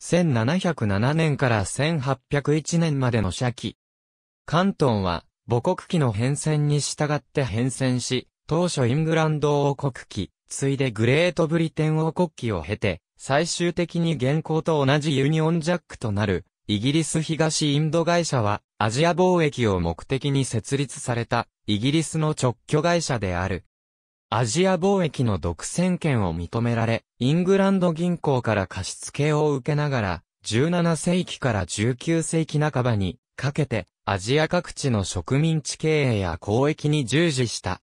1707年から1801年までの社期。関東は母国期の変遷に従って変遷し、当初イングランド王国期、ついでグレートブリテン王国期を経て、最終的に現行と同じユニオンジャックとなる、イギリス東インド会社は、アジア貿易を目的に設立された、イギリスの直居会社である。アジア貿易の独占権を認められ、イングランド銀行から貸付を受けながら、17世紀から19世紀半ばにかけて、アジア各地の植民地経営や交易に従事した。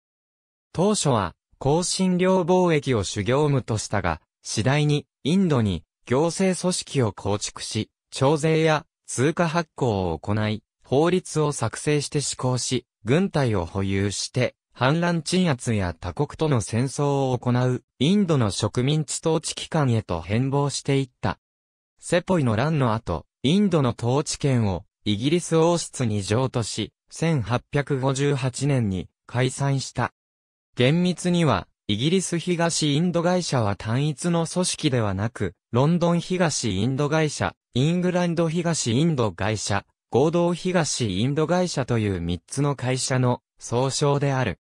当初は、香辛料貿易を主業務としたが、次第に、インドに、行政組織を構築し、徴税や通貨発行を行い、法律を作成して施行し、軍隊を保有して、反乱鎮圧や他国との戦争を行う、インドの植民地統治機関へと変貌していった。セポイの乱の後、インドの統治権をイギリス王室に譲渡し、1858年に解散した。厳密には、イギリス東インド会社は単一の組織ではなく、ロンドン東インド会社、イングランド東インド会社、合同東インド会社という3つの会社の総称である。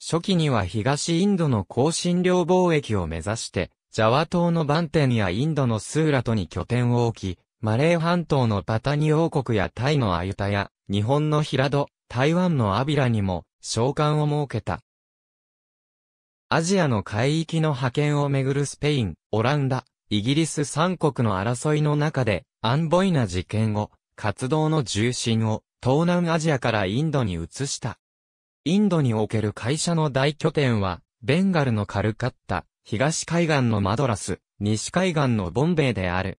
初期には東インドの香辛料貿易を目指して、ジャワ島のバンテンやインドのスーラトに拠点を置き、マレー半島のパタニ王国やタイのアユタや、日本の平戸、台湾のアビラにも、召喚を設けた。アジアの海域の覇権をめぐるスペイン、オランダ、イギリス三国の争いの中で、アンボイナ事件を、活動の重心を、東南アジアからインドに移した。インドにおける会社の大拠点は、ベンガルのカルカッタ、東海岸のマドラス、西海岸のボンベイである。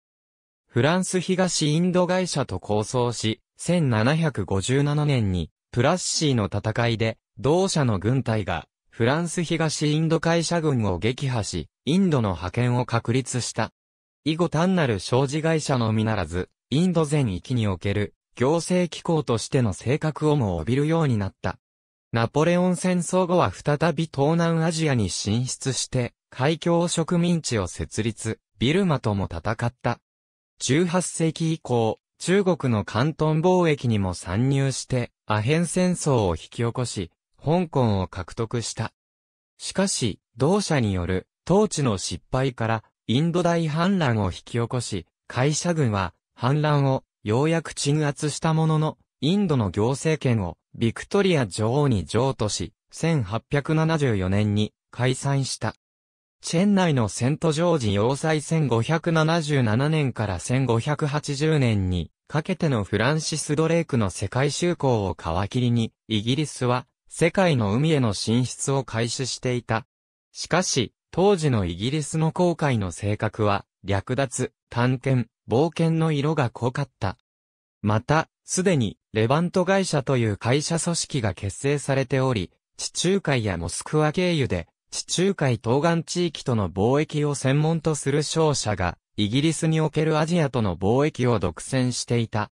フランス東インド会社と構想し、1757年に、プラッシーの戦いで、同社の軍隊が、フランス東インド会社軍を撃破し、インドの派遣を確立した。以後単なる商事会社のみならず、インド全域における、行政機構としての性格をも帯びるようになった。ナポレオン戦争後は再び東南アジアに進出して、海峡植民地を設立、ビルマとも戦った。18世紀以降、中国の関東貿易にも参入して、アヘン戦争を引き起こし、香港を獲得した。しかし、同社による統治の失敗からインド大反乱を引き起こし、会社軍は反乱をようやく鎮圧したものの、インドの行政権をビクトリア女王に譲渡し、1874年に解散した。チェン内のセントジョージ要塞1577年から1580年にかけてのフランシス・ドレイクの世界就航を皮切りに、イギリスは世界の海への進出を開始していた。しかし、当時のイギリスの航海の性格は、略奪、探検、冒険の色が濃かった。また、すでにレバント会社という会社組織が結成されており、地中海やモスクワ経由で、地中海東岸地域との貿易を専門とする商社が、イギリスにおけるアジアとの貿易を独占していた。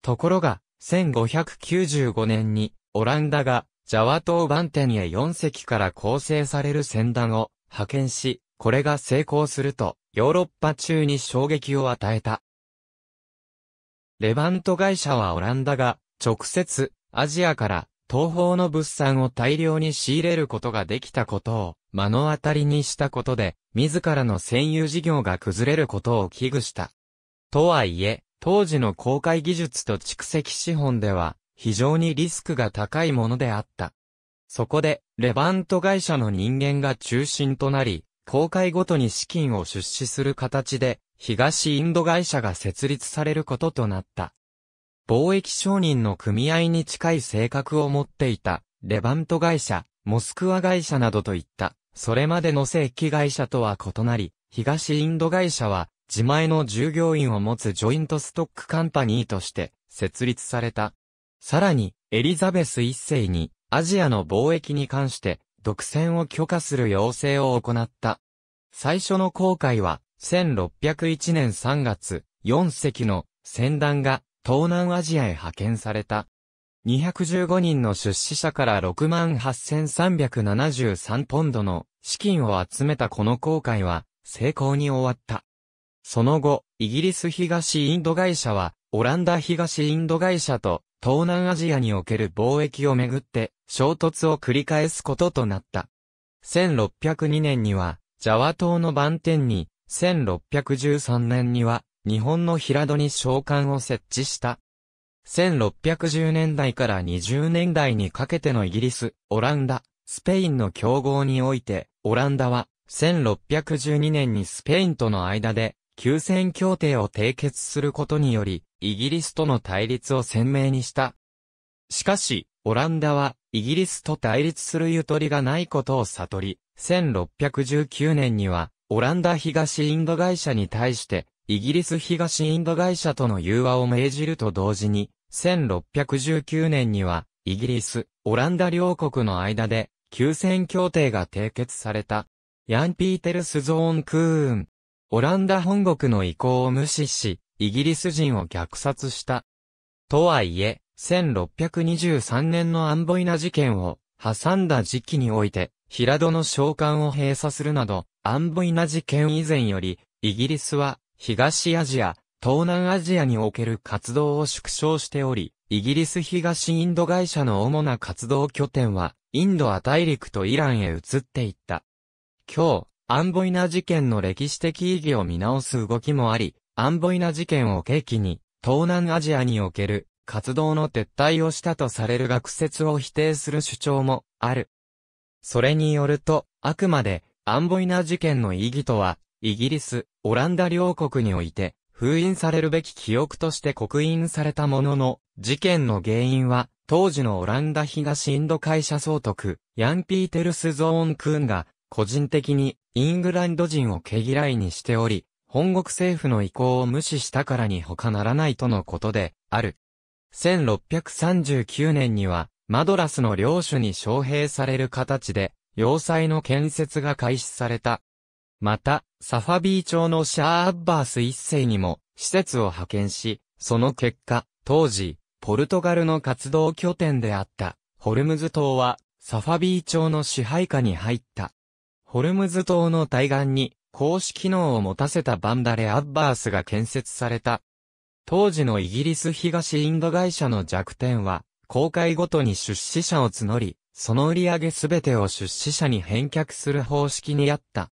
ところが、1595年に、オランダが、ジャワ島バンテンへ4隻から構成される船団を派遣し、これが成功すると、ヨーロッパ中に衝撃を与えた。レバント会社はオランダが直接アジアから東方の物産を大量に仕入れることができたことを目の当たりにしたことで自らの占有事業が崩れることを危惧した。とはいえ、当時の公開技術と蓄積資本では非常にリスクが高いものであった。そこで、レバント会社の人間が中心となり、公開ごとに資金を出資する形で、東インド会社が設立されることとなった。貿易商人の組合に近い性格を持っていた、レバント会社、モスクワ会社などといった、それまでの正規会社とは異なり、東インド会社は、自前の従業員を持つジョイントストックカンパニーとして、設立された。さらに、エリザベス一世に、アジアの貿易に関して、独占を許可する要請を行った。最初の航海は、1601年3月、4隻の船団が東南アジアへ派遣された。215人の出資者から68,373ポンドの資金を集めたこの航海は成功に終わった。その後、イギリス東インド会社は、オランダ東インド会社と東南アジアにおける貿易をめぐって衝突を繰り返すこととなった。1602年には、ジャワ島の番店に1613年には、日本の平戸に召喚を設置した。1610年代から20年代にかけてのイギリス、オランダ、スペインの競合において、オランダは、1612年にスペインとの間で、休戦協定を締結することにより、イギリスとの対立を鮮明にした。しかし、オランダは、イギリスと対立するゆとりがないことを悟り、1619年には、オランダ東インド会社に対して、イギリス東インド会社との融和を命じると同時に、1619年には、イギリス、オランダ両国の間で、休戦協定が締結された。ヤン・ピーテルス・ゾーン・クーン。オランダ本国の意向を無視し、イギリス人を虐殺した。とはいえ、1623年のアンボイナ事件を挟んだ時期において、平戸の召喚を閉鎖するなど、アンボイナ事件以前より、イギリスは、東アジア、東南アジアにおける活動を縮小しており、イギリス東インド会社の主な活動拠点は、インドア大陸とイランへ移っていった。今日、アンボイナ事件の歴史的意義を見直す動きもあり、アンボイナ事件を契機に、東南アジアにおける活動の撤退をしたとされる学説を否定する主張もある。それによると、あくまでアンボイナ事件の意義とは、イギリス、オランダ両国において、封印されるべき記憶として刻印されたものの、事件の原因は、当時のオランダ東インド会社総督、ヤン・ピーテルス・ゾーン・クーンが、個人的に、イングランド人を毛嫌いにしており、本国政府の意向を無視したからに他ならないとのことで、ある。1639年には、マドラスの領主に招聘される形で、要塞の建設が開始された。また、サファビー町のシャー・アッバース一世にも施設を派遣し、その結果、当時、ポルトガルの活動拠点であった、ホルムズ島は、サファビー町の支配下に入った。ホルムズ島の対岸に、公式機能を持たせたバンダレ・アッバースが建設された。当時のイギリス東インド会社の弱点は、公開ごとに出資者を募り、その売り上げすべてを出資者に返却する方式にあった。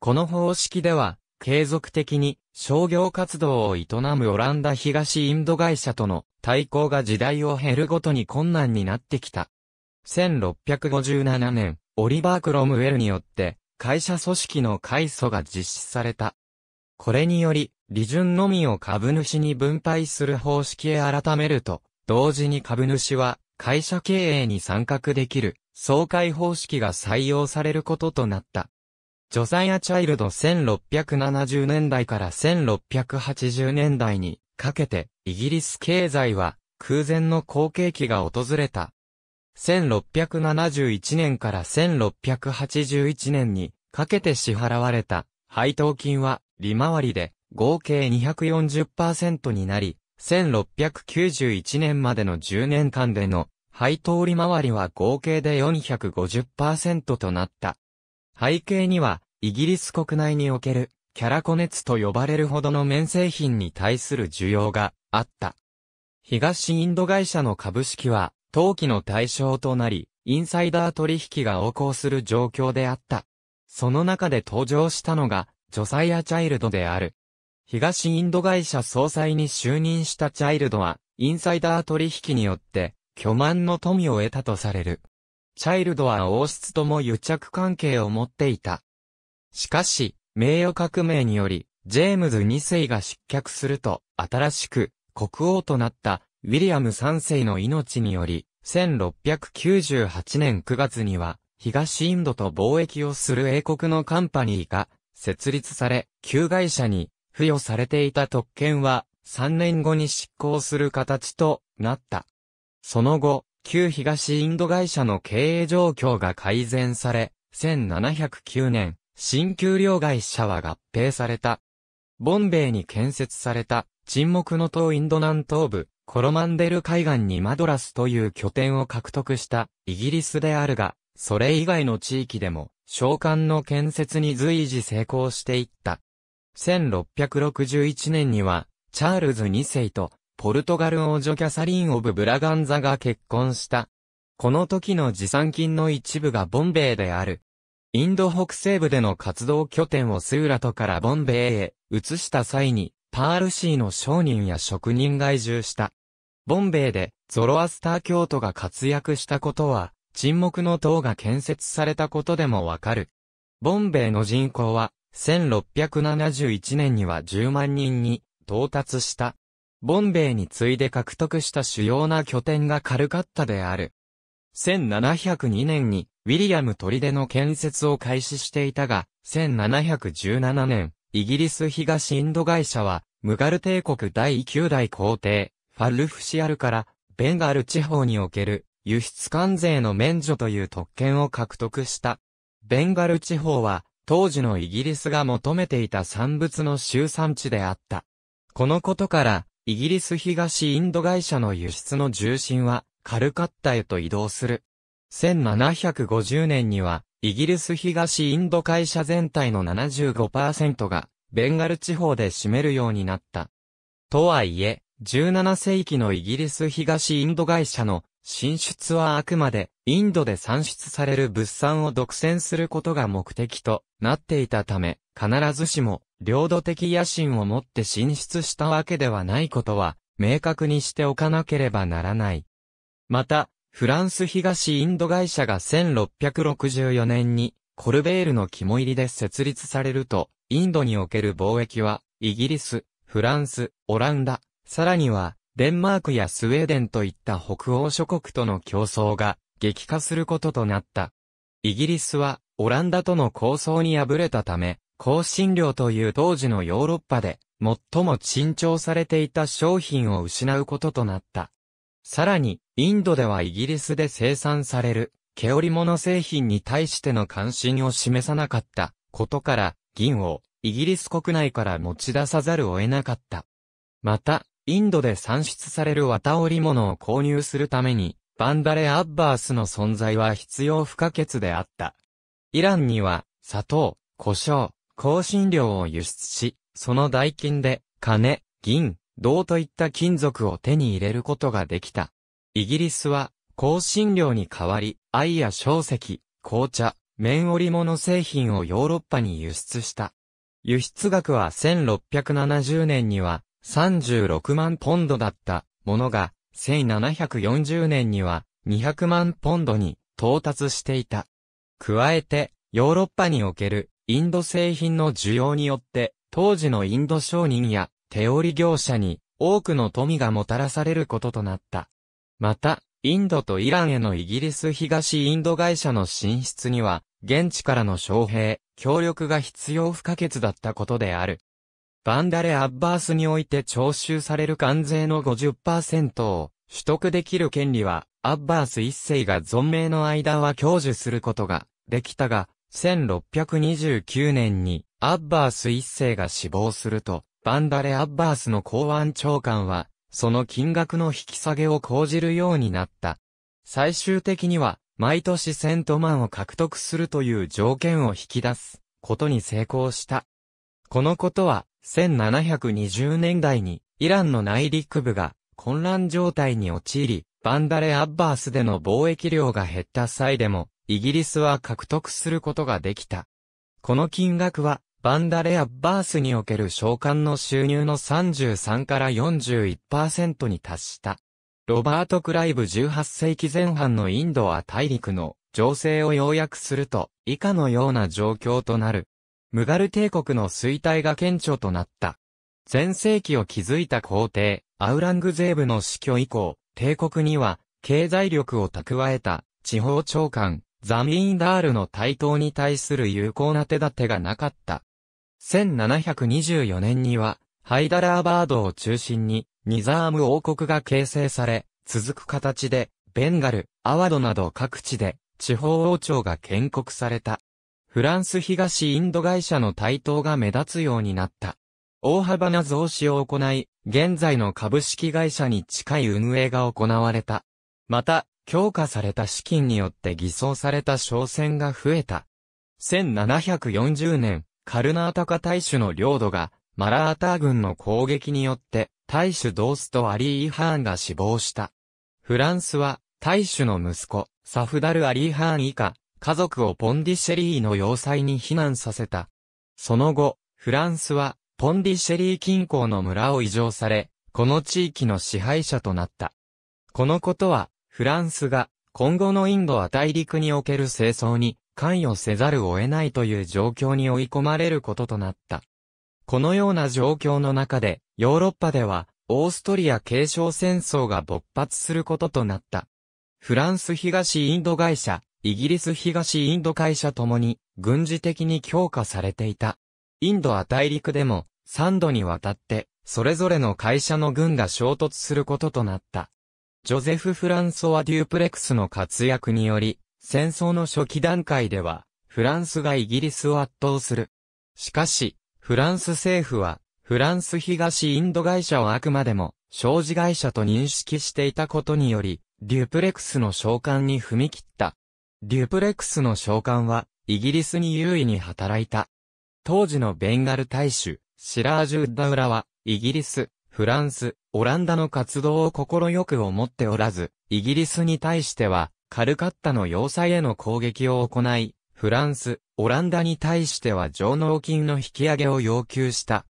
この方式では、継続的に商業活動を営むオランダ東インド会社との対抗が時代を経るごとに困難になってきた。1657年、オリバー・クロムウェルによって会社組織の改祖が実施された。これにより、利潤のみを株主に分配する方式へ改めると、同時に株主は会社経営に参画できる、総会方式が採用されることとなった。ジョザイア・チャイルド1670年代から1680年代にかけて、イギリス経済は空前の好景気が訪れた。1671年から1681年にかけて支払われた配当金は利回りで合計240%になり、1691年までの10年間での配当利回りは合計で450%となった。背景には、イギリス国内における、キャラコ熱と呼ばれるほどの綿製品に対する需要があった。東インド会社の株式は、投機の対象となり、インサイダー取引が横行する状況であった。その中で登場したのが、ジョサイア・チャイルドである。東インド会社総裁に就任したチャイルドは、インサイダー取引によって、巨万の富を得たとされる。チャイルドは王室とも癒着関係を持っていた。しかし、名誉革命により、ジェームズ2世が失脚すると、新しく国王となったウィリアム3世の命により、1698年9月には、東インドと貿易をする英国のカンパニーが設立され、旧会社に付与されていた特権は3年後に執行する形となった。その後、旧東インド会社の経営状況が改善され、1709年、新給料会社は合併された。ボンベイに建設された、沈黙の塔インド南東部、コロマンデル海岸にマドラスという拠点を獲得したイギリスであるが、それ以外の地域でも、商館の建設に随時成功していった。1661年には、チャールズ2世とポルトガル王女キャサリン・オブ・ブラガンザが結婚した。この時の持参金の一部がボンベイである。インド北西部での活動拠点をスーラトからボンベイへ移した際に、パールシーの商人や職人が移住した。ボンベイでゾロアスター教徒が活躍したことは、沈黙の塔が建設されたことでもわかる。ボンベイの人口は、1671年には10万人に到達した。ボンベイに次いで獲得した主要な拠点がカルカッタである。1702年にウィリアム砦の建設を開始していたが、1717年、イギリス東インド会社は、ムガル帝国第9代皇帝、ファルフシアルから、ベンガル地方における輸出関税の免除という特権を獲得した。ベンガル地方は、当時のイギリスが求めていた産物の集産地であった。このことから、イギリス東インド会社の輸出の重心はカルカッタへと移動する。1750年には、イギリス東インド会社全体の75%が、ベンガル地方で占めるようになった。とはいえ、17世紀のイギリス東インド会社の進出はあくまで、インドで産出される物産を独占することが目的となっていたため、必ずしも領土的野心を持って進出したわけではないことは、明確にしておかなければならない。また、フランス東インド会社が1664年に、コルベールの肝入りで設立されると、インドにおける貿易は、イギリス、フランス、オランダ、さらには、デンマークやスウェーデンといった北欧諸国との競争が激化することとなった。イギリスはオランダとの構想に敗れたため、香辛料という当時のヨーロッパで最も珍重されていた商品を失うこととなった。さらに、インドではイギリスで生産される、毛織物製品に対しての関心を示さなかったことから、銀をイギリス国内から持ち出さざるを得なかった。また、インドで産出される綿織物を購入するために、バンダレ・アッバースの存在は必要不可欠であった。イランには、砂糖、胡椒、香辛料を輸出し、その代金で、金、銀、銅といった金属を手に入れることができた。イギリスは、香辛料に代わり、藍や小石、紅茶、綿織物製品をヨーロッパに輸出した。輸出額は1670年には36万ポンドだったものが、1740年には200万ポンドに到達していた。加えて、ヨーロッパにおけるインド製品の需要によって、当時のインド商人や手織業者に多くの富がもたらされることとなった。また、インドとイランへのイギリス東インド会社の進出には、現地からの招聘、協力が必要不可欠だったことである。バンダレ・アッバースにおいて徴収される関税の50%を取得できる権利は、アッバース一世が存命の間は享受することができたが、1629年にアッバース一世が死亡すると、バンダレ・アッバースの公安長官は、その金額の引き下げを講じるようになった。最終的には、毎年1000トマンを獲得するという条件を引き出すことに成功した。このことは、1720年代にイランの内陸部が混乱状態に陥り、バンダレ・アッバースでの貿易量が減った際でも、イギリスは獲得することができた。この金額は、バンダレ・アッバースにおける召喚の収入の33から41%に達した。ロバート・クライブ18世紀前半のインドは大陸の情勢を要約すると、以下のような状況となる。ムガル帝国の衰退が顕著となった。前世紀を築いた皇帝、アウラングゼーブの死去以降、帝国には、経済力を蓄えた、地方長官、ザミーンダールの台頭に対する有効な手立てがなかった。1724年には、ハイダラーバードを中心に、ニザーム王国が形成され、続く形で、ベンガル、アワドなど各地で、地方王朝が建国された。フランス東インド会社の台頭が目立つようになった。大幅な増資を行い、現在の株式会社に近い運営が行われた。また、強化された資金によって偽装された商船が増えた。1740年、カルナータカ大主の領土が、マラーター軍の攻撃によって、大主ドースとアリー・ハーンが死亡した。フランスは、大主の息子、サフダル・アリー・ハーン以下、家族をポンディシェリーの要塞に避難させた。その後、フランスは、ポンディシェリー近郊の村を移譲され、この地域の支配者となった。このことは、フランスが今後のインドは大陸における清掃に関与せざるを得ないという状況に追い込まれることとなった。このような状況の中で、ヨーロッパでは、オーストリア継承戦争が勃発することとなった。フランス東インド会社、イギリス東インド会社ともに、軍事的に強化されていた。インドは大陸でも、3度にわたって、それぞれの会社の軍が衝突することとなった。ジョゼフ・フランソワ・デュープレクスの活躍により、戦争の初期段階では、フランスがイギリスを圧倒する。しかし、フランス政府は、フランス東インド会社をあくまでも、商事会社と認識していたことにより、デュープレクスの召喚に踏み切った。デュープレクスの召喚は、イギリスに優位に働いた。当時のベンガル大使、シラージュ・ウッダウラは、イギリス、フランス、オランダの活動を心よく思っておらず、イギリスに対しては、カルカッタの要塞への攻撃を行い、フランス、オランダに対しては上納金の引き上げを要求した。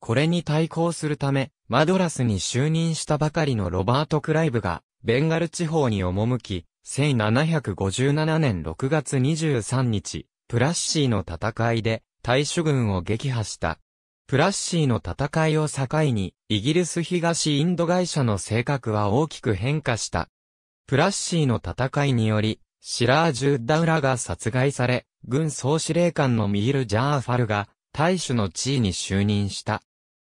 これに対抗するため、マドラスに就任したばかりのロバート・クライブが、ベンガル地方に赴き、1757年6月23日、プラッシーの戦いで、大衆軍を撃破した。プラッシーの戦いを境に、イギリス東インド会社の性格は大きく変化した。プラッシーの戦いにより、シラージュ・ダウラが殺害され、軍総司令官のミール・ジャーファルが、大使の地位に就任した。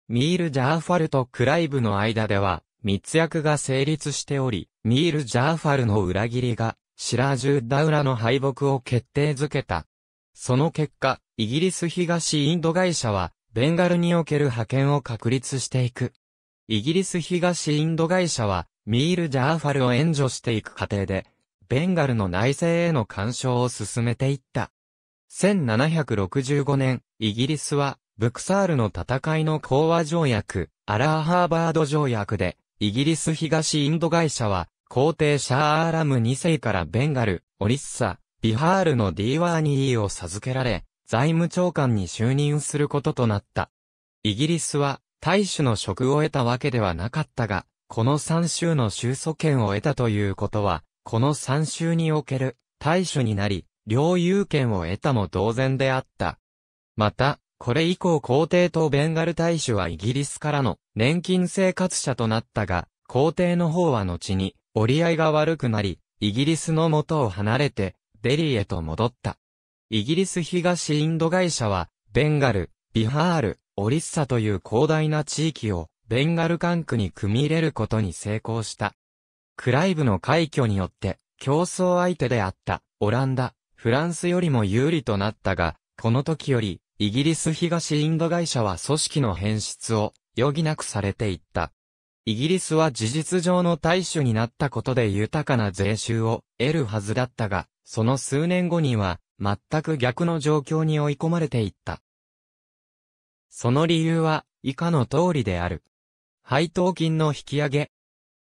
ミール・ジャーファルとクライブの間では、密約が成立しており、ミール・ジャーファルの裏切りが、シラージュ・ダウラの敗北を決定づけた。その結果、イギリス東インド会社は、ベンガルにおける派遣を確立していく。イギリス東インド会社は、ミール・ジャーファルを援助していく過程で、ベンガルの内政への干渉を進めていった。1765年、イギリスは、ブクサールの戦いの講和条約、アラーハーバード条約で、イギリス東インド会社は、皇帝シャーアーラム2世からベンガル、オリッサ、ビハールのディーワーニーを授けられ、財務長官に就任することとなった。イギリスは、大使の職を得たわけではなかったが、この三州の州訴権を得たということは、この三州における大使になり、領有権を得たも同然であった。また、これ以降皇帝とベンガル大使はイギリスからの年金生活者となったが、皇帝の方は後に折り合いが悪くなり、イギリスの元を離れて、デリーへと戻った。イギリス東インド会社は、ベンガル、ビハール、オリッサという広大な地域を、ベンガル管区に組み入れることに成功した。クライブの快挙によって、競争相手であった、オランダ、フランスよりも有利となったが、この時より、イギリス東インド会社は組織の変質を余儀なくされていった。イギリスは事実上の大衆になったことで豊かな税収を得るはずだったが、その数年後には全く逆の状況に追い込まれていった。その理由は、以下の通りである。配当金の引き上げ。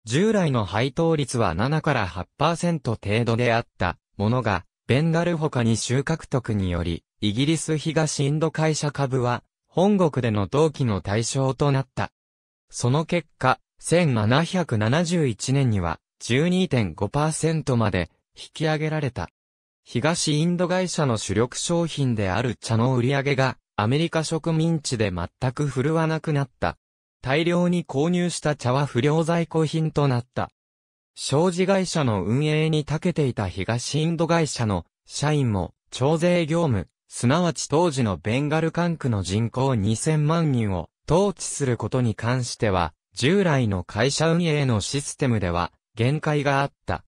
従来の配当率は7から8%程度であったものが、ベンガル他に収穫得により、イギリス東インド会社株は、本国での同期の対象となった。その結果、1771年には12.5%まで引き上げられた。東インド会社の主力商品である茶の売り上げがアメリカ植民地で全く振るわなくなった。大量に購入した茶は不良在庫品となった。商事会社の運営に長けていた東インド会社の社員も徴税業務、すなわち当時のベンガル管区の人口2000万人を統治することに関しては、従来の会社運営のシステムでは限界があった。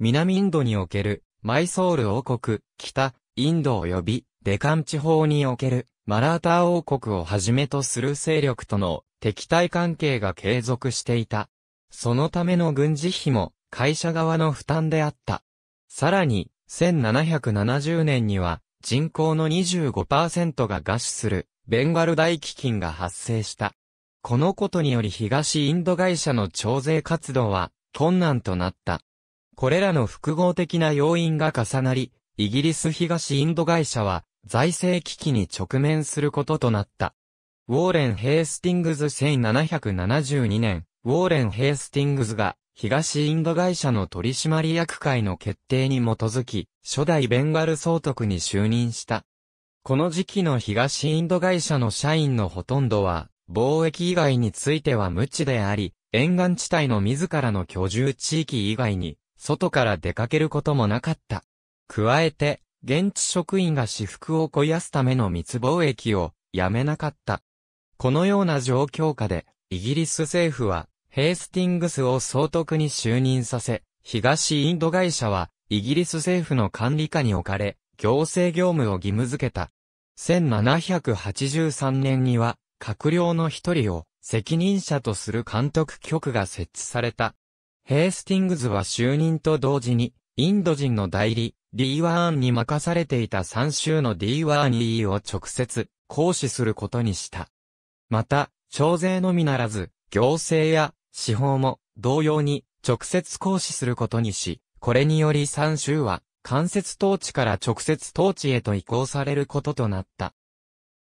南インドにおけるマイソール王国、北、インド及び、デカン地方における、マラーター王国をはじめとする勢力との敵対関係が継続していた。そのための軍事費も会社側の負担であった。さらに、1770年には人口の25%が餓死するベンガル大飢饉が発生した。このことにより東インド会社の徴税活動は困難となった。これらの複合的な要因が重なり、イギリス東インド会社は財政危機に直面することとなった。ウォーレン・ヘイスティングズ1772年、ウォーレン・ヘイスティングズが東インド会社の取締役会の決定に基づき、初代ベンガル総督に就任した。この時期の東インド会社の社員のほとんどは、貿易以外については無知であり、沿岸地帯の自らの居住地域以外に、外から出かけることもなかった。加えて、現地職員が私服を肥やすための密貿易をやめなかった。このような状況下で、イギリス政府は、ヘースティングスを総督に就任させ、東インド会社は、イギリス政府の管理下に置かれ、行政業務を義務付けた。1783年には、閣僚の一人を責任者とする監督局が設置された。ヘースティングズは就任と同時に、インド人の代理、ディーワーンに任されていた3州のディーワーニーを直接、行使することにした。また、徴税のみならず、行政や司法も同様に直接行使することにし、これにより3州は間接統治から直接統治へと移行されることとなった。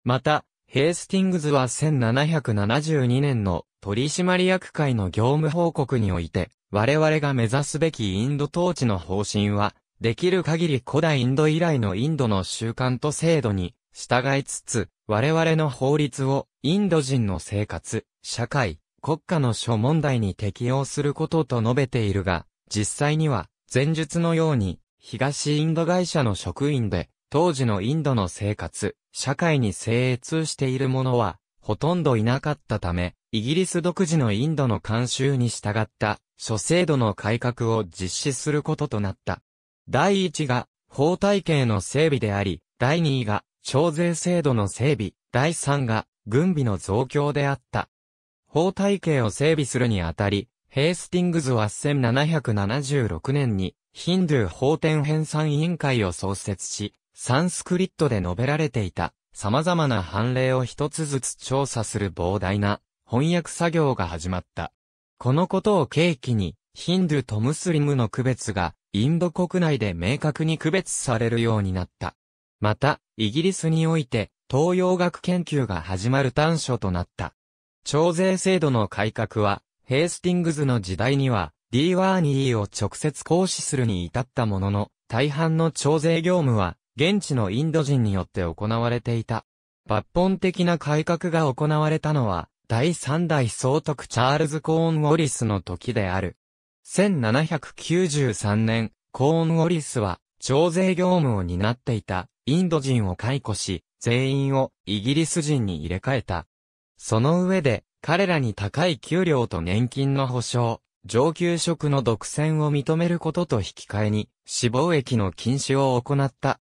また、ヘースティングズは1772年の取締役会の業務報告において、我々が目指すべきインド統治の方針は、できる限り古代インド以来のインドの習慣と制度に従いつつ、我々の法律をインド人の生活、社会、国家の諸問題に適用することと述べているが、実際には、前述のように、東インド会社の職員で、当時のインドの生活、社会に精通している者は、ほとんどいなかったため、イギリス独自のインドの慣習に従った諸制度の改革を実施することとなった。第1が法体系の整備であり、第2が徴税制度の整備、第3が軍備の増強であった。法体系を整備するにあたり、ヘイスティングズは1776年にヒンドゥー法典編纂委員会を創設し、サンスクリットで述べられていた様々な判例を一つずつ調査する膨大な翻訳作業が始まった。このことを契機に、ヒンドゥとムスリムの区別が、インド国内で明確に区別されるようになった。また、イギリスにおいて、東洋学研究が始まる端緒となった。徴税制度の改革は、ヘイスティングズの時代には、ディーワーニーを直接行使するに至ったものの、大半の徴税業務は、現地のインド人によって行われていた。抜本的な改革が行われたのは、第3代総督チャールズ・コーン・ウォリスの時である。1793年、コーン・ウォリスは、徴税業務を担っていた、インド人を解雇し、全員をイギリス人に入れ替えた。その上で、彼らに高い給料と年金の保障、上級職の独占を認めることと引き換えに、死亡益の禁止を行った。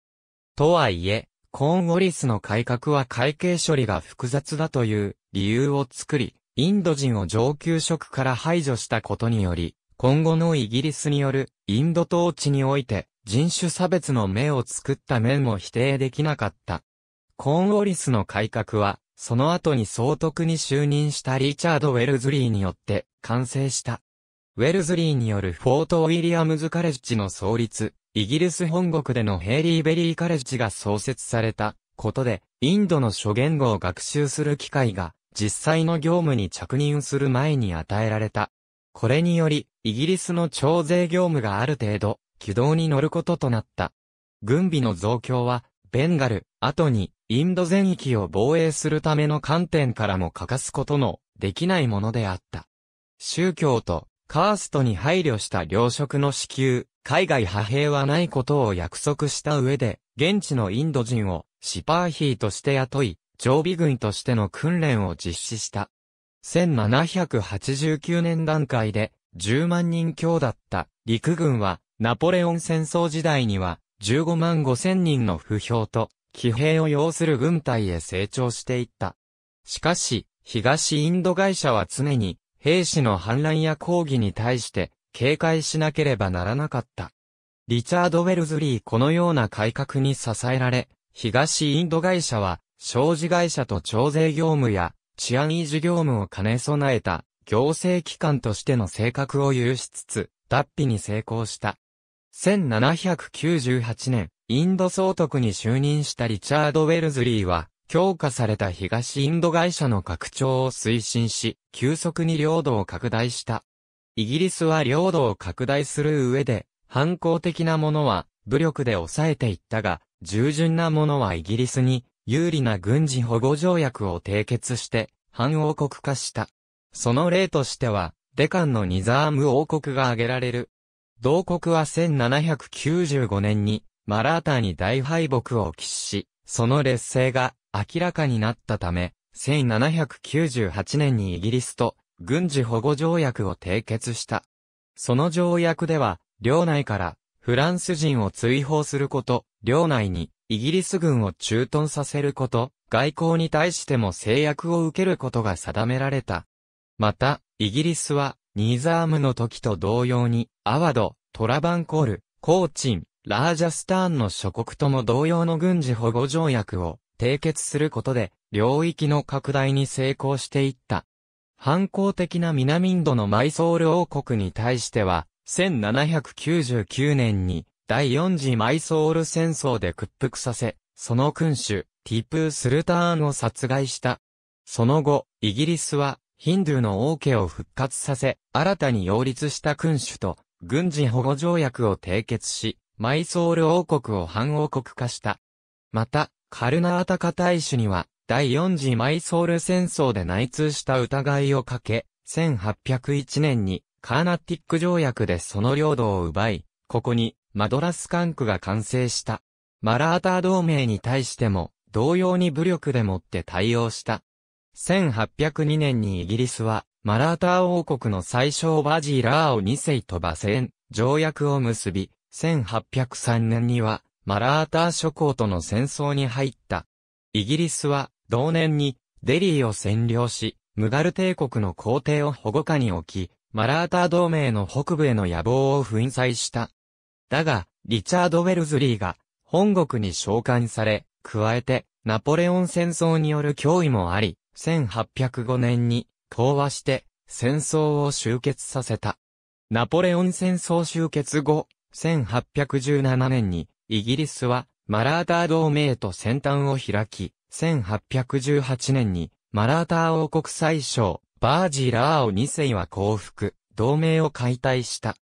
とはいえ、コーンウォリスの改革は会計処理が複雑だという理由を作り、インド人を上級職から排除したことにより、今後のイギリスによるインド統治において人種差別の目を作った面も否定できなかった。コーンウォリスの改革は、その後に総督に就任したリチャード・ウェルズリーによって完成した。ウェルズリーによるフォート・ウィリアムズ・カレッジの創立、イギリス本国でのヘイリーベリーカレッジが創設されたことで、インドの諸言語を学習する機会が、実際の業務に着任する前に与えられた。これにより、イギリスの徴税業務がある程度、軌道に乗ることとなった。軍備の増強は、ベンガル、後に、インド全域を防衛するための観点からも欠かすことの、できないものであった。宗教とカーストに配慮した糧食の支給、海外派兵はないことを約束した上で、現地のインド人をシパーヒーとして雇い、常備軍としての訓練を実施した。1789年段階で10万人強だった陸軍はナポレオン戦争時代には15万5千人の不評と騎兵を要する軍隊へ成長していった。しかし、東インド会社は常に兵士の反乱や抗議に対して警戒しなければならなかった。リチャード・ウェルズリーこのような改革に支えられ、東インド会社は、商事会社と徴税業務や治安維持業務を兼ね備えた行政機関としての性格を有しつつ、脱皮に成功した。1798年、インド総督に就任したリチャード・ウェルズリーは、強化された東インド会社の拡張を推進し、急速に領土を拡大した。イギリスは領土を拡大する上で、反抗的なものは武力で抑えていったが、従順なものはイギリスに有利な軍事保護条約を締結して、反王国化した。その例としては、デカンのニザーム王国が挙げられる。同国は1795年に、マラーターに大敗北を喫し、その劣勢が明らかになったため、1798年にイギリスと軍事保護条約を締結した。その条約では、領内からフランス人を追放すること、領内にイギリス軍を駐屯させること、外交に対しても制約を受けることが定められた。また、イギリスは、ニーザームの時と同様に、アワド、トラバンコール、コーチン、ラージャスターンの諸国とも同様の軍事保護条約を締結することで、領域の拡大に成功していった。反抗的な南インドのマイソール王国に対しては、1799年に第4次マイソール戦争で屈服させ、その君主、ティプー・スルターンを殺害した。その後、イギリスは、ヒンドゥーの王家を復活させ、新たに擁立した君主と、軍事保護条約を締結し、マイソール王国を反王国化した。また、カルナータカ大使には、第四次マイソール戦争で内通した疑いをかけ、1801年にカーナティック条約でその領土を奪い、ここにマドラス管区が完成した。マラーター同盟に対しても、同様に武力でもって対応した。1802年にイギリスは、マラーター王国の最小バジーラーを2世と馬戦条約を結び、1803年には、マラーター諸侯との戦争に入った。イギリスは、同年に、デリーを占領し、ムガル帝国の皇帝を保護下に置き、マラーター同盟の北部への野望を粉砕した。だが、リチャード・ウェルズリーが、本国に召喚され、加えて、ナポレオン戦争による脅威もあり、1805年に、講和して、戦争を終結させた。ナポレオン戦争終結後、1817年に、イギリスは、マラーター同盟と先端を開き、1818年に、マラーター王国最小、バージーラーを2世は降伏、同盟を解体した。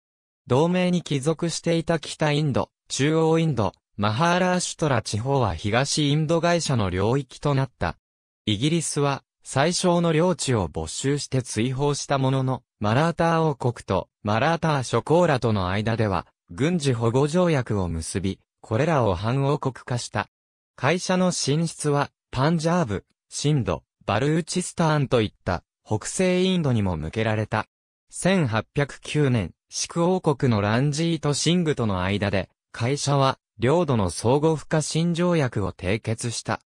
同盟に帰属していた北インド、中央インド、マハーラーシュトラ地方は東インド会社の領域となった。イギリスは、最小の領地を没収して追放したものの、マラーター王国とマラーター諸公らとの間では、軍事保護条約を結び、これらを反王国化した。会社の進出は、パンジャーブ、シンド、バルーチスターンといった北西インドにも向けられた。1809年、宿王国のランジーとシングとの間で、会社は領土の相互不可侵条約を締結した。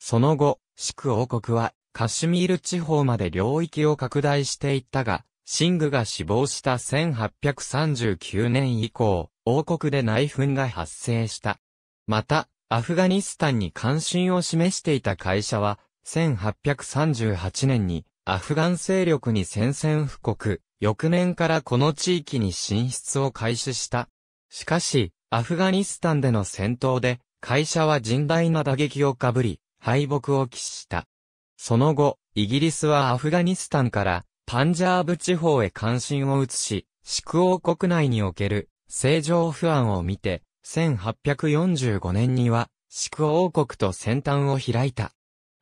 その後、宿王国はカシュミール地方まで領域を拡大していったが、シングが死亡した1839年以降、王国で内紛が発生した。また、アフガニスタンに関心を示していた会社は、1838年にアフガン勢力に宣戦布告、翌年からこの地域に進出を開始した。しかし、アフガニスタンでの戦闘で、会社は甚大な打撃をかぶり、敗北を喫した。その後、イギリスはアフガニスタンからパンジャーブ地方へ関心を移し、宿王国内における政情不安を見て、1845年には、宿王国と戦端を開いた。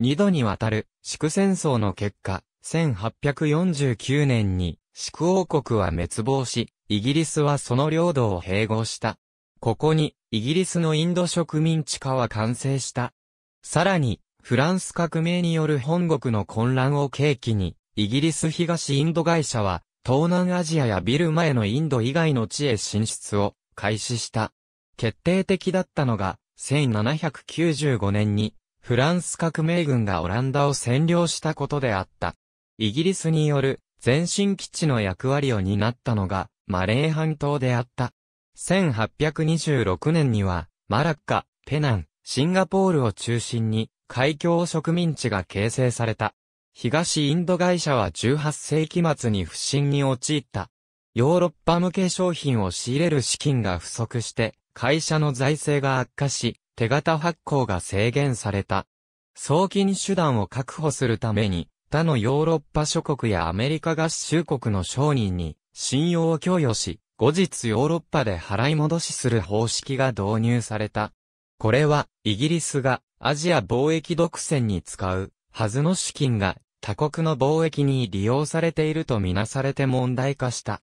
二度にわたる宿戦争の結果、1849年に宿王国は滅亡し、イギリスはその領土を併合した。ここに、イギリスのインド植民地化は完成した。さらに、フランス革命による本国の混乱を契機に、イギリス東インド会社は、東南アジアやビル前のインド以外の地へ進出を開始した。決定的だったのが、1795年に、フランス革命軍がオランダを占領したことであった。イギリスによる前進基地の役割を担ったのが、マレー半島であった。1826年には、マラッカ、ペナン、シンガポールを中心に、海峡植民地が形成された。東インド会社は18世紀末に不振に陥った。ヨーロッパ向け商品を仕入れる資金が不足して、会社の財政が悪化し、手形発行が制限された。送金手段を確保するために、他のヨーロッパ諸国やアメリカ合衆国の商人に信用を供与し、後日ヨーロッパで払い戻しする方式が導入された。これは、イギリスがアジア貿易独占に使うはずの資金が他国の貿易に利用されているとみなされて問題化した。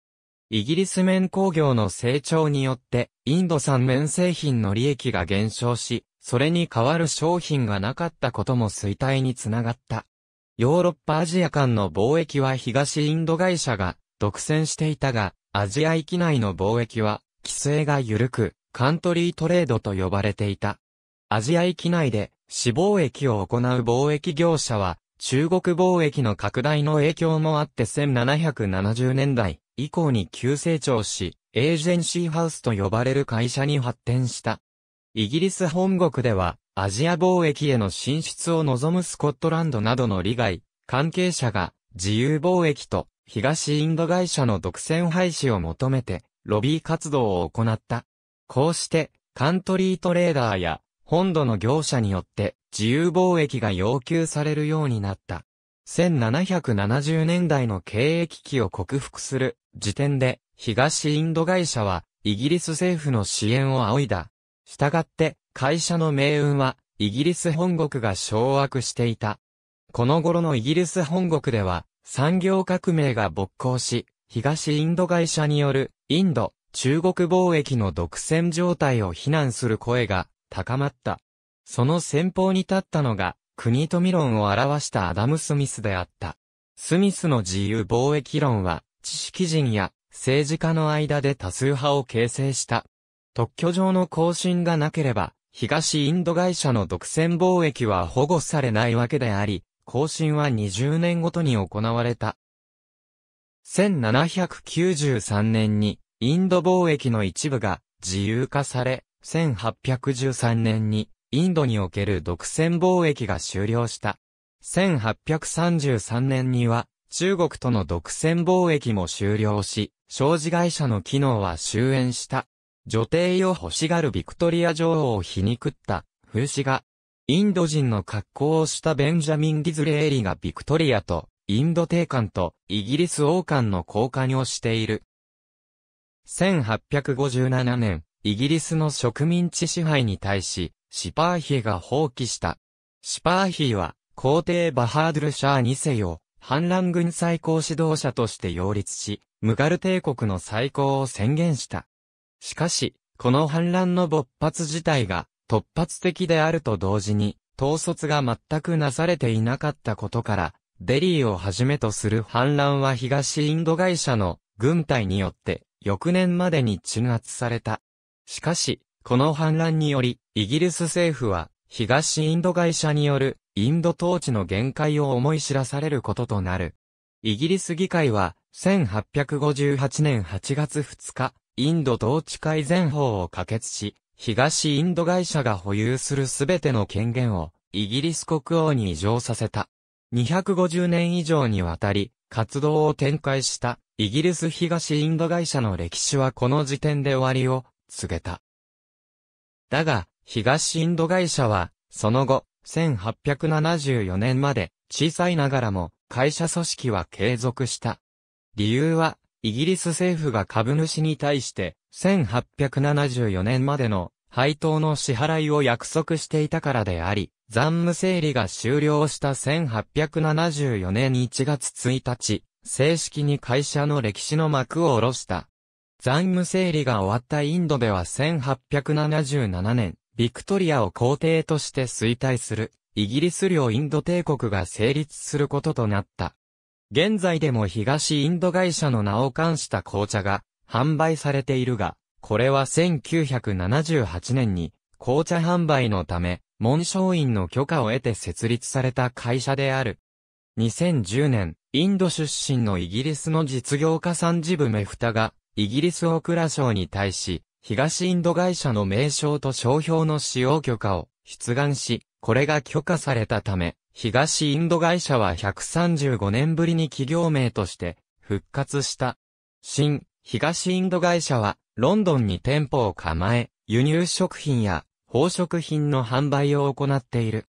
イギリス綿工業の成長によって、インド産綿製品の利益が減少し、それに代わる商品がなかったことも衰退につながった。ヨーロッパアジア間の貿易は東インド会社が独占していたが、アジア域内の貿易は規制が緩く、カントリートレードと呼ばれていた。アジア域内で、死亡易を行う貿易業者は、中国貿易の拡大の影響もあって1770年代以降に急成長し、エージェンシーハウスと呼ばれる会社に発展した。イギリス本国では、アジア貿易への進出を望むスコットランドなどの利害、関係者が、自由貿易と東インド会社の独占廃止を求めて、ロビー活動を行った。こうして、カントリートレーダーや本土の業者によって自由貿易が要求されるようになった。1770年代の経営危機を克服する時点で東インド会社はイギリス政府の支援を仰いだ。したがって会社の命運はイギリス本国が掌握していた。この頃のイギリス本国では産業革命が勃興し、東インド会社によるインド、中国貿易の独占状態を非難する声が高まった。その先方に立ったのが、国富論を表したアダム・スミスであった。スミスの自由貿易論は、知識人や政治家の間で多数派を形成した。特許上の更新がなければ、東インド会社の独占貿易は保護されないわけであり、更新は20年ごとに行われた。1793年に、インド貿易の一部が自由化され、1813年にインドにおける独占貿易が終了した。1833年には中国との独占貿易も終了し、商事会社の機能は終焉した。女帝を欲しがるビクトリア女王を皮肉った風刺が、インド人の格好をしたベンジャミン・ディズレーリがビクトリアとインド帝冠とイギリス王冠の交換をしている。1857年、イギリスの植民地支配に対し、シパーヒが放棄した。シパーヒは、皇帝バハードルシャー2世を、反乱軍最高指導者として擁立し、ムガル帝国の最高を宣言した。しかし、この反乱の勃発自体が突発的であると同時に、統率が全くなされていなかったことから、デリーをはじめとする反乱は東インド会社の軍隊によって翌年までに鎮圧された。しかし、この反乱により、イギリス政府は、東インド会社による、インド統治の限界を思い知らされることとなる。イギリス議会は、1858年8月2日、インド統治改善法を可決し、東インド会社が保有するすべての権限を、イギリス国王に移譲させた。250年以上にわたり、活動を展開した、イギリス東インド会社の歴史はこの時点で終わりを告げた。だが、東インド会社は、その後、1874年まで、小さいながらも、会社組織は継続した。理由は、イギリス政府が株主に対して、1874年までの配当の支払いを約束していたからであり、残務整理が終了した1874年1月1日、正式に会社の歴史の幕を下ろした。残務整理が終わったインドでは1877年、ビクトリアを皇帝として衰退する、イギリス領インド帝国が成立することとなった。現在でも東インド会社の名を冠した紅茶が販売されているが、これは1978年に紅茶販売のため、紋章院の許可を得て設立された会社である。2010年、インド出身のイギリスの実業家サンジブ・メフタがイギリスオクラ省に対し、東インド会社の名称と商標の使用許可を出願し、これが許可されたため、東インド会社は135年ぶりに企業名として復活した。新、東インド会社は、ロンドンに店舗を構え、輸入食品や宝飾品の販売を行っている。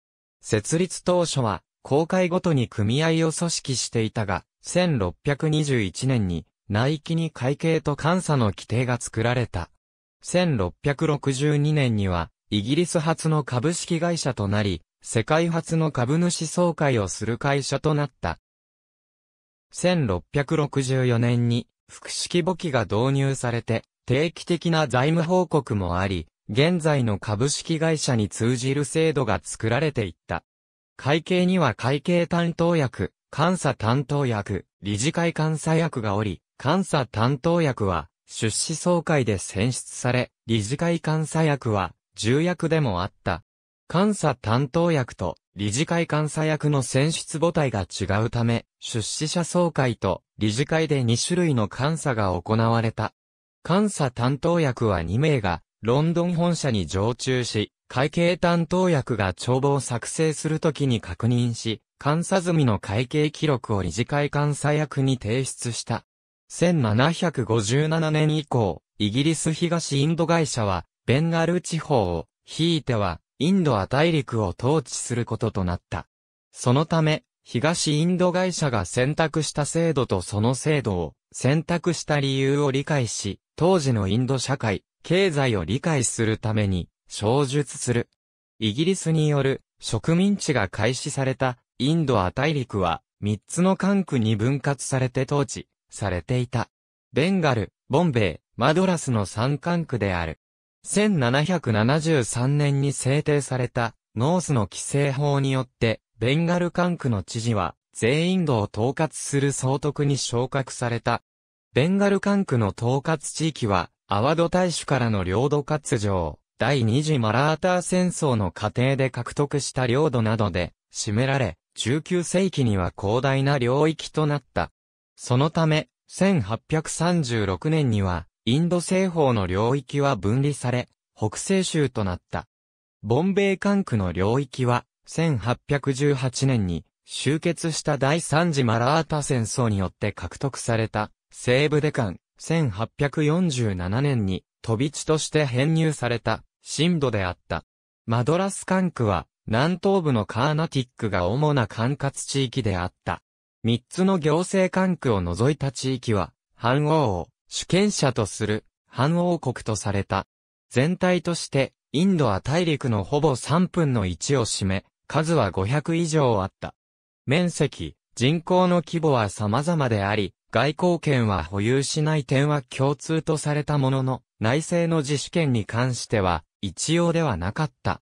設立当初は、公開ごとに組合を組織していたが、1621年に内気に会計と監査の規定が作られた。1662年には、イギリス初の株式会社となり、世界初の株主総会をする会社となった。1664年に、複式簿記が導入されて、定期的な財務報告もあり、現在の株式会社に通じる制度が作られていった。会計には会計担当役、監査担当役、理事会監査役がおり、監査担当役は、出資総会で選出され、理事会監査役は、重役でもあった。監査担当役と理事会監査役の選出母体が違うため、出資者総会と理事会で2種類の監査が行われた。監査担当役は2名が、ロンドン本社に常駐し、会計担当役が帳簿を作成するときに確認し、監査済みの会計記録を理事会監査役に提出した。1757年以降、イギリス東インド会社は、ベンガル地方を、ひいては、インドア大陸を統治することとなった。そのため、東インド会社が選択した制度とその制度を選択した理由を理解し、当時のインド社会、経済を理解するために、小述する。イギリスによる植民地が開始されたインドア大陸は、3つの管区に分割されて統治、されていた。ベンガル、ボンベイ、マドラスの三管区である。1773年に制定された、ノースの規制法によって、ベンガル管区の知事は、全インドを統括する総督に昇格された。ベンガル管区の統括地域は、アワド大主からの領土割譲、第二次マラーター戦争の過程で獲得した領土などで、占められ、19世紀には広大な領域となった。そのため、1836年には、インド西方の領域は分離され、北西州となった。ボンベイ管区の領域は、1818年に、終結した第三次マラータ戦争によって獲得された、西部デカン、1847年に、飛び地として編入された、新度であった。マドラス管区は、南東部のカーナティックが主な管轄地域であった。三つの行政管区を除いた地域は、藩王を主権者とする藩王国とされた。全体として、インドは大陸のほぼ3分の1を占め、数は500以上あった。面積、人口の規模は様々であり、外交権は保有しない点は共通とされたものの、内政の自主権に関しては、一様ではなかった。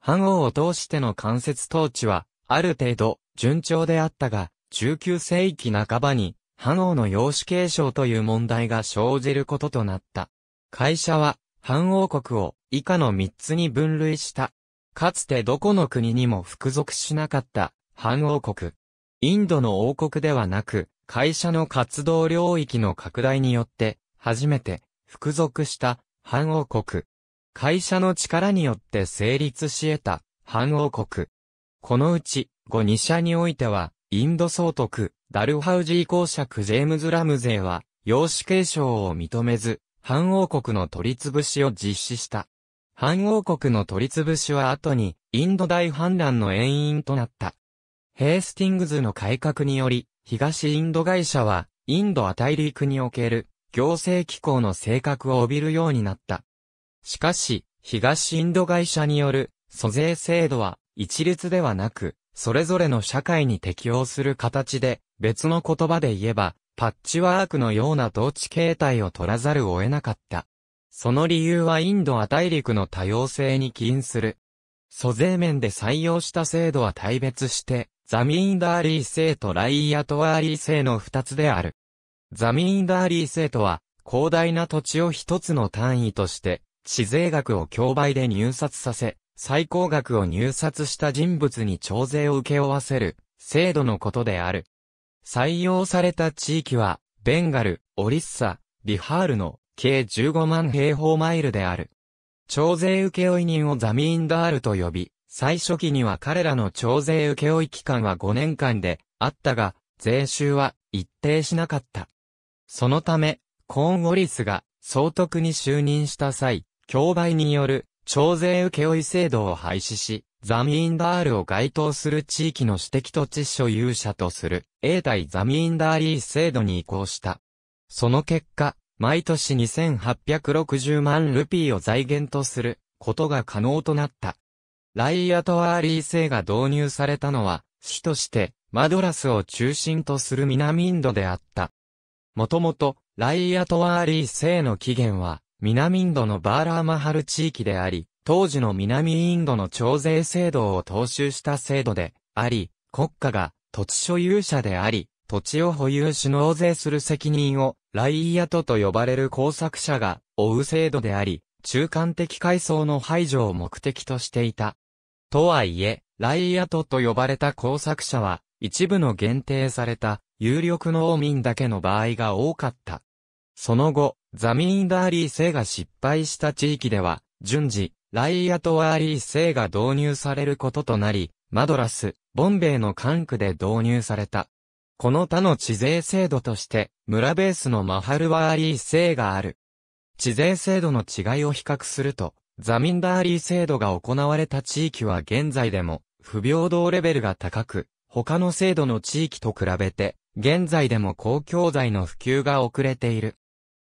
藩王を通しての間接統治は、ある程度、順調であったが、19世紀半ばに、ハノーの養子継承という問題が生じることとなった。会社は、藩王国を以下の3つに分類した。かつてどこの国にも服属しなかった藩王国。インドの王国ではなく、会社の活動領域の拡大によって、初めて服属した藩王国。会社の力によって成立し得た藩王国。このうち、後二社においては、インド総督、ダルハウジー公爵ジェームズ・ラムゼーは、養子継承を認めず、反王国の取り潰しを実施した。反王国の取り潰しは後に、インド大反乱の遠因となった。ヘースティングズの改革により、東インド会社は、インドは大陸における、行政機構の性格を帯びるようになった。しかし、東インド会社による、租税制度は、一律ではなく、それぞれの社会に適応する形で、別の言葉で言えば、パッチワークのような統治形態を取らざるを得なかった。その理由はインドア大陸の多様性に起因する。租税面で採用した制度は大別して、ザミンダーリー制とライアトワーリー制の二つである。ザミンダーリー制とは、広大な土地を一つの単位として、地税額を競売で入札させ、最高額を入札した人物に徴税を受け負わせる制度のことである。採用された地域は、ベンガル、オリッサ、ビハールの計15万平方マイルである。徴税請負人をザミーンダールと呼び、最初期には彼らの徴税請負期間は5年間であったが、税収は一定しなかった。そのため、コーンウォリスが総督に就任した際、競売による徴税請負制度を廃止し、ザミーンダールを該当する地域の私的土地所有者とする、永代ザミーンダーリー制度に移行した。その結果、毎年2860万ルピーを財源とすることが可能となった。ライアトワーリー制が導入されたのは、市としてマドラスを中心とする南インドであった。もともと、ライアトワーリー制の起源は、南インドのバーラーマハル地域であり、当時の南インドの徴税制度を踏襲した制度であり、国家が土地所有者であり、土地を保有し納税する責任を、ライイヤトと呼ばれる工作者が追う制度であり、中間的階層の排除を目的としていた。とはいえ、ライイヤトと呼ばれた工作者は、一部の限定された有力農民だけの場合が多かった。その後、ザミンダーリー制が失敗した地域では、順次、ライアトワーリー制が導入されることとなり、マドラス、ボンベイの管区で導入された。この他の地税制度として、村ベースのマハルワーリー制がある。地税制度の違いを比較すると、ザミンダーリー制度が行われた地域は現在でも、不平等レベルが高く、他の制度の地域と比べて、現在でも公共財の普及が遅れている。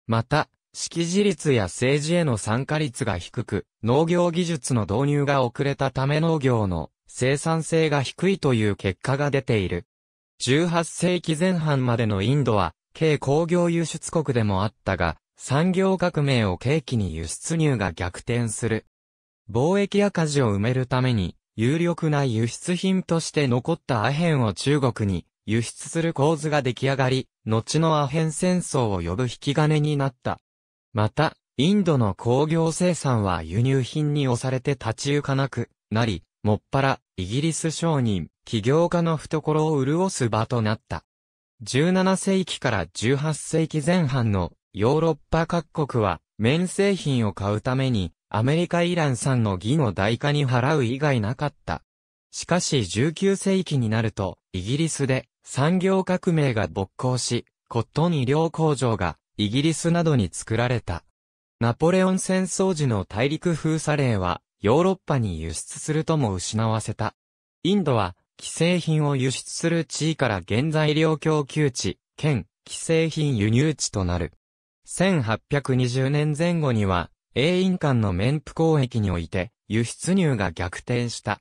また、識字率や政治への参加率が低く、農業技術の導入が遅れたため農業の生産性が低いという結果が出ている。18世紀前半までのインドは、軽工業輸出国でもあったが、産業革命を契機に輸出入が逆転する。貿易赤字を埋めるために、有力な輸出品として残ったアヘンを中国に輸出する構図が出来上がり、後のアヘン戦争を呼ぶ引き金になった。また、インドの工業生産は輸入品に押されて立ち行かなくなり、もっぱら、イギリス商人、起業家の懐を潤す場となった。17世紀から18世紀前半のヨーロッパ各国は、綿製品を買うために、アメリカイラン産の義の代価に払う以外なかった。しかし19世紀になると、イギリスで産業革命が勃興し、コットン医療工場がイギリスなどに作られた。ナポレオン戦争時の大陸封鎖令はヨーロッパに輸出するとも失わせた。インドは既製品を輸出する地位から原材料供給地、兼既製品輸入地となる。1820年前後には、英印間の綿布交易において輸出入が逆転した。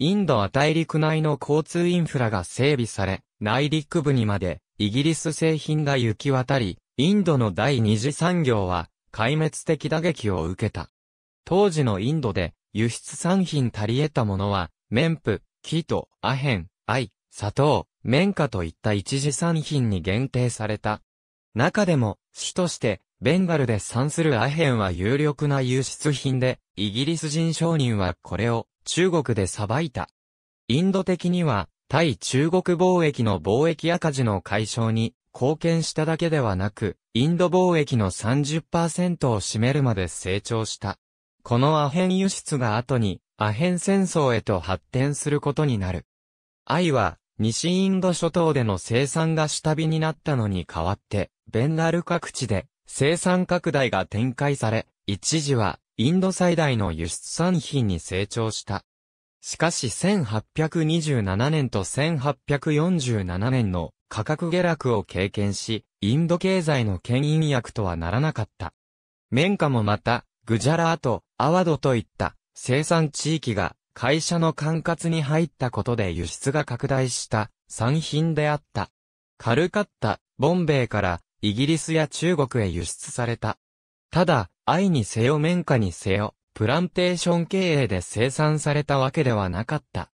インドは大陸内の交通インフラが整備され、内陸部にまでイギリス製品が行き渡り、インドの第二次産業は壊滅的打撃を受けた。当時のインドで輸出産品足り得たものは、綿布、木とアヘン、藍、砂糖、綿花といった一次産品に限定された。中でも、主として、ベンガルで産するアヘンは有力な輸出品で、イギリス人商人はこれを中国でさばいた。インド的には、対中国貿易の貿易赤字の解消に貢献しただけではなく、インド貿易の30%を占めるまで成長した。このアヘン輸出が後にアヘン戦争へと発展することになる。愛は西インド諸島での生産が下火になったのに代わって、ベンガル各地で生産拡大が展開され、一時はインド最大の輸出産品に成長した。しかし1827年と1847年の価格下落を経験し、インド経済の牽引役とはならなかった。綿花もまた、グジャラート、アワドといった生産地域が会社の管轄に入ったことで輸出が拡大した産品であった。カルカッタ、ボンベイからイギリスや中国へ輸出された。ただ、愛にせよ綿花にせよ、プランテーション経営で生産されたわけではなかった。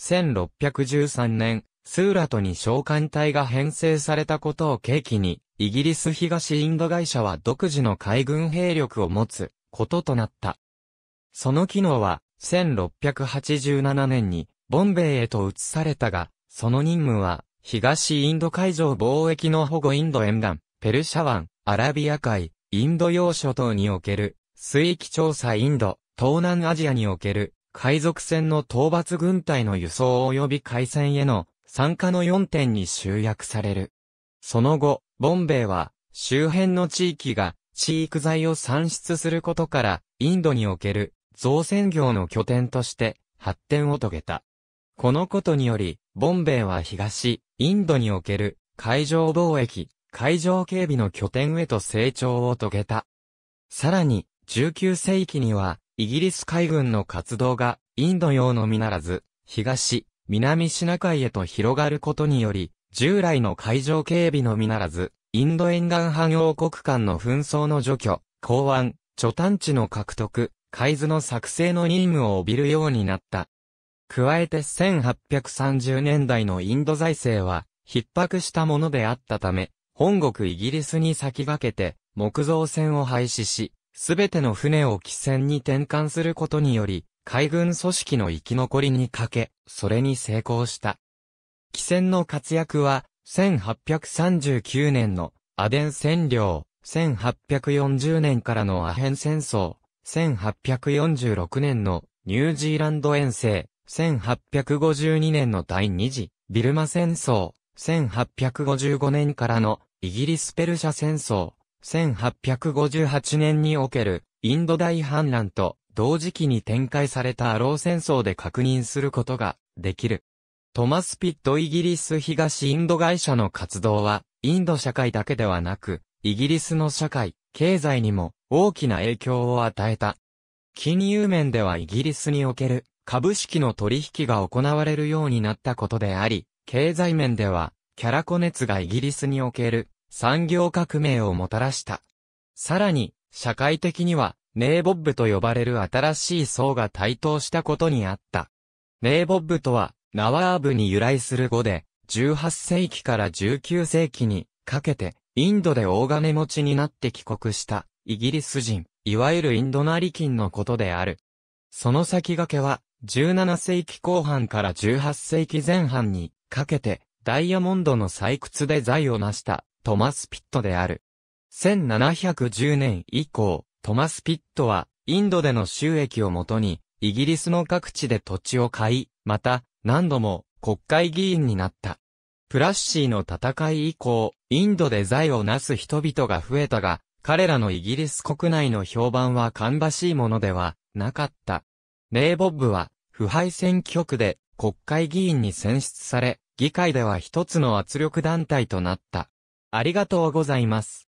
1613年、スーラトに召喚隊が編成されたことを契機に、イギリス東インド会社は独自の海軍兵力を持つこととなった。その機能は、1687年に、ボンベイへと移されたが、その任務は、東インド海上貿易の保護インド沿岸、ペルシャ湾、アラビア海、インド洋諸島における水域調査インド、東南アジアにおける海賊船の討伐軍隊の輸送及び海戦への参加の4点に集約される。その後、ボンベイは周辺の地域が飼育材を産出することからインドにおける造船業の拠点として発展を遂げた。このことにより、ボンベイは東、インドにおける海上貿易、海上警備の拠点へと成長を遂げた。さらに、19世紀には、イギリス海軍の活動が、インド洋のみならず、東、南シナ海へと広がることにより、従来の海上警備のみならず、インド沿岸派。王国間の紛争の除去、港湾、貯探地の獲得、海図の作成の任務を帯びるようになった。加えて1830年代のインド財政は、逼迫したものであったため、本国イギリスに先駆けて、木造船を廃止し、すべての船を汽船に転換することにより、海軍組織の生き残りにかけ、それに成功した。汽船の活躍は、1839年のアデン占領、1840年からのアヘン戦争、1846年のニュージーランド遠征、1852年の第二次ビルマ戦争、1855年からのイギリスペルシャ戦争、1858年におけるインド大反乱と同時期に展開されたアロー戦争で確認することができる。トマス・ピットイギリス東インド会社の活動は、インド社会だけではなく、イギリスの社会、経済にも大きな影響を与えた。金融面ではイギリスにおける株式の取引が行われるようになったことであり、経済面ではキャラコ熱がイギリスにおける産業革命をもたらした。さらに、社会的には、ネーボッブと呼ばれる新しい層が台頭したことにあった。ネーボッブとは、ナワーブに由来する語で、18世紀から19世紀にかけて、インドで大金持ちになって帰国したイギリス人、いわゆるインドナリキンのことである。その先駆けは、17世紀後半から18世紀前半にかけて、ダイヤモンドの採掘で財を成したトマス・ピットである。1710年以降、トマス・ピットはインドでの収益をもとにイギリスの各地で土地を買い、また何度も国会議員になった。プラッシーの戦い以降、インドで財を成す人々が増えたが、彼らのイギリス国内の評判は芳しいものではなかった。レイ・ボッブは、腐敗選挙区で国会議員に選出され、議会では一つの圧力団体となった。ありがとうございます。